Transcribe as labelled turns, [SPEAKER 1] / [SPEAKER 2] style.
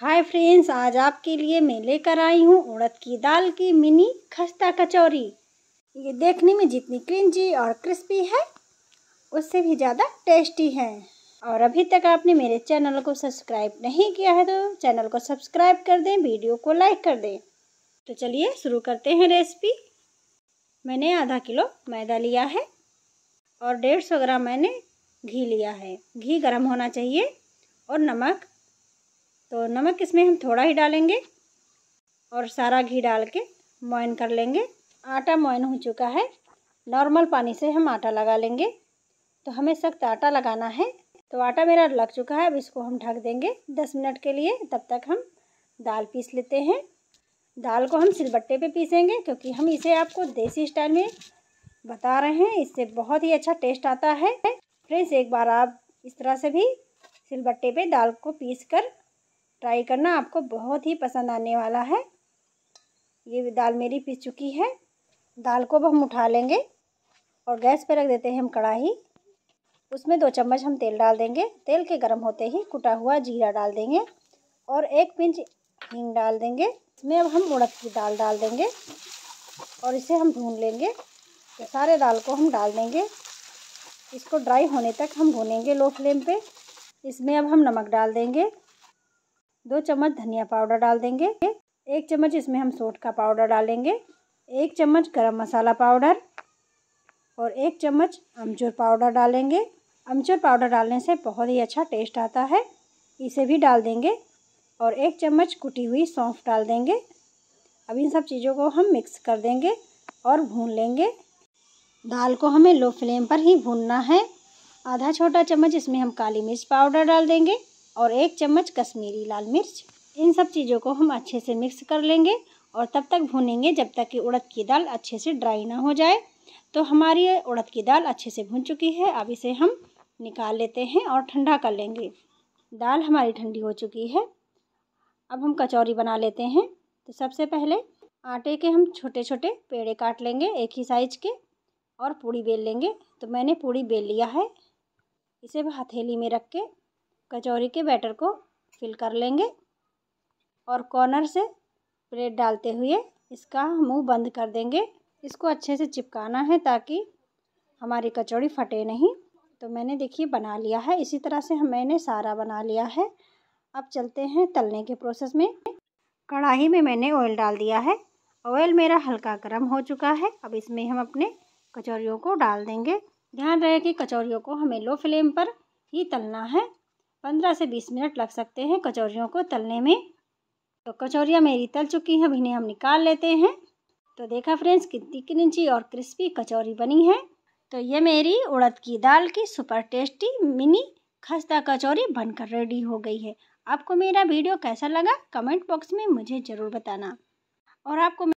[SPEAKER 1] hi friends आज आपके लिए मैं लेकर आई हूँ उड़द की दाल की मिनी खस्ता कचौरी ये देखने में जितनी क्रिंजी और क्रिस्पी है उससे भी ज़्यादा टेस्टी है और अभी तक आपने मेरे चैनल को सब्सक्राइब नहीं किया है तो चैनल को सब्सक्राइब कर दें वीडियो को लाइक कर दें तो चलिए शुरू करते हैं रेसिपी मैंने आधा किलो मैदा लिया है और डेढ़ सौ ग्राम मैंने घी लिया है घी गर्म होना चाहिए और नमक तो नमक इसमें हम थोड़ा ही डालेंगे और सारा घी डाल के मोइन कर लेंगे आटा मोइन हो चुका है नॉर्मल पानी से हम आटा लगा लेंगे तो हमें सख्त आटा लगाना है तो आटा मेरा लग चुका है अब इसको हम ढक देंगे दस मिनट के लिए तब तक हम दाल पीस लेते हैं दाल को हम सिलबट्टे पे पीसेंगे क्योंकि हम इसे आपको देसी स्टाइल में बता रहे हैं इससे बहुत ही अच्छा टेस्ट आता है फ्रेंड्स एक बार आप इस तरह से भी सिलबट्टे पे दाल को पीस कर ट्राई करना आपको बहुत ही पसंद आने वाला है ये दाल मेरी पिस चुकी है दाल को अब हम उठा लेंगे और गैस पर रख देते हैं हम कढ़ाई उसमें दो चम्मच हम तेल डाल देंगे तेल के गर्म होते ही कुटा हुआ जीरा डाल देंगे और एक पिंच हींग डाल देंगे इसमें अब हम उड़द की दाल डाल देंगे और इसे हम भून लेंगे तो सारे दाल को हम डाल देंगे इसको ड्राई होने तक हम भूनेंगे लो फ्लेम पे इसमें अब हम नमक डाल देंगे दो चम्मच धनिया पाउडर डाल देंगे एक चम्मच इसमें हम सोट का पाउडर डालेंगे एक चम्मच गरम मसाला पाउडर और एक चम्मच अमचूर पाउडर डालेंगे अमचूर पाउडर डालने से बहुत ही अच्छा टेस्ट आता है इसे भी डाल देंगे और एक चम्मच कुटी हुई सौंफ डाल देंगे अब इन सब चीज़ों को हम मिक्स कर देंगे और भून लेंगे दाल को हमें लो फ्लेम पर ही भूनना है आधा छोटा चम्मच इसमें हम काली मिर्च पाउडर डाल देंगे और एक चम्मच कश्मीरी लाल मिर्च इन सब चीज़ों को हम अच्छे से मिक्स कर लेंगे और तब तक भूनेंगे जब तक कि उड़द की दाल अच्छे से ड्राई ना हो जाए तो हमारी उड़द की दाल अच्छे से भुन चुकी है अब इसे हम निकाल लेते हैं और ठंडा कर लेंगे दाल हमारी ठंडी हो चुकी है अब हम कचौरी बना लेते हैं तो सबसे पहले आटे के हम छोटे छोटे पेड़े काट लेंगे एक ही साइज के और पूड़ी बेल लेंगे तो मैंने पूड़ी बेल लिया है इसे हथेली में रख के कचौरी के बैटर को फिल कर लेंगे और कॉर्नर से प्लेट डालते हुए इसका मुंह बंद कर देंगे इसको अच्छे से चिपकाना है ताकि हमारी कचौड़ी फटे नहीं तो मैंने देखिए बना लिया है इसी तरह से मैंने सारा बना लिया है अब चलते हैं तलने के प्रोसेस में कढ़ाई में मैंने ऑयल डाल दिया है ऑयल मेरा हल्का गर्म हो चुका है अब इसमें हम अपने कचौरियों को डाल देंगे ध्यान रहे कि कचौरियों को हमें लो फ्लेम पर ही तलना है पंद्रह से बीस मिनट लग सकते हैं कचौरियों को तलने में तो कचौरियाँ मेरी तल चुकी हैं अब इन्हें हम निकाल लेते हैं तो देखा फ्रेंड्स कितनी क्रिंची और क्रिस्पी कचौरी बनी है तो ये मेरी उड़द की दाल की सुपर टेस्टी मिनी खस्ता कचौरी बनकर रेडी हो गई है आपको मेरा वीडियो कैसा लगा कमेंट बॉक्स में मुझे ज़रूर बताना और आपको